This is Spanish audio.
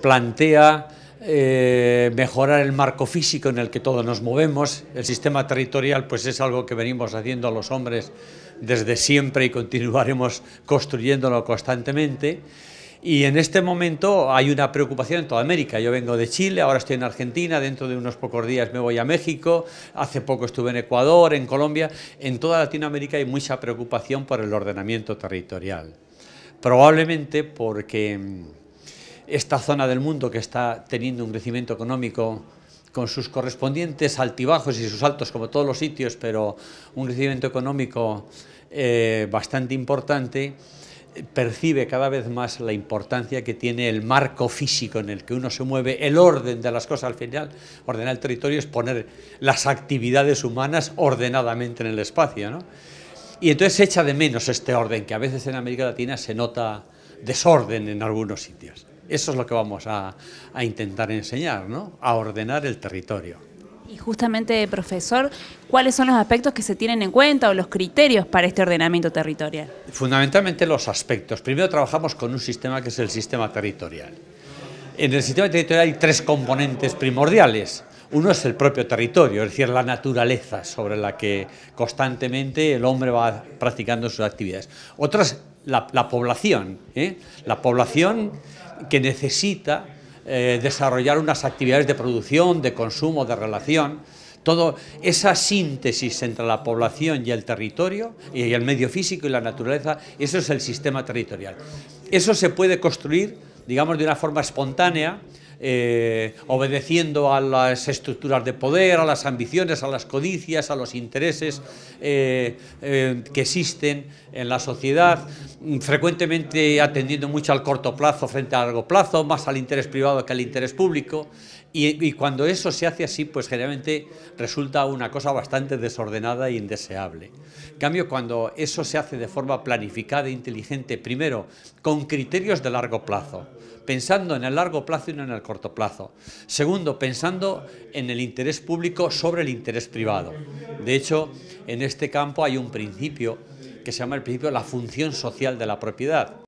Plantea eh, mejorar el marco físico en el que todos nos movemos. El sistema territorial pues es algo que venimos haciendo los hombres desde siempre y continuaremos construyéndolo constantemente. Y en este momento hay una preocupación en toda América. Yo vengo de Chile, ahora estoy en Argentina, dentro de unos pocos días me voy a México, hace poco estuve en Ecuador, en Colombia. En toda Latinoamérica hay mucha preocupación por el ordenamiento territorial. Probablemente porque mm, esta zona del mundo que está teniendo un crecimiento económico con sus correspondientes altibajos y sus altos como todos los sitios, pero un crecimiento económico eh, bastante importante, percibe cada vez más la importancia que tiene el marco físico en el que uno se mueve, el orden de las cosas al final. Ordenar el territorio es poner las actividades humanas ordenadamente en el espacio. Y entonces se echa de menos este orden, que a veces en América Latina se nota desorden en algunos sitios. Eso es lo que vamos a, intentar enseñar, ¿no? A ordenar el territorio. Y justamente, profesor, ¿cuáles son los aspectos que se tienen en cuenta o los criterios para este ordenamiento territorial? Fundamentalmente los aspectos. Primero trabajamos con un sistema que es el sistema territorial. En el sistema territorial hay tres componentes primordiales. Uno es el propio territorio, es decir, la naturaleza sobre la que constantemente el hombre va practicando sus actividades. Otra es la, población, ¿eh? la población que necesita eh, desarrollar unas actividades de producción, de consumo, de relación. Todo esa síntesis entre la población y el territorio, y el medio físico y la naturaleza, eso es el sistema territorial. Eso se puede construir, digamos, de una forma espontánea, eh, obedeciendo a las estructuras de poder, a las ambiciones, a las codicias, a los intereses eh, eh, que existen en la sociedad, frecuentemente atendiendo mucho al corto plazo frente al largo plazo, más al interés privado que al interés público. Y, cuando eso se hace así, pues generalmente resulta una cosa bastante desordenada e indeseable. En cambio, cuando eso se hace de forma planificada e inteligente, primero, con criterios de largo plazo, pensando en el largo plazo y no en el corto plazo. Segundo, pensando en el interés público sobre el interés privado. De hecho, en este campo hay un principio que se llama el principio de la función social de la propiedad.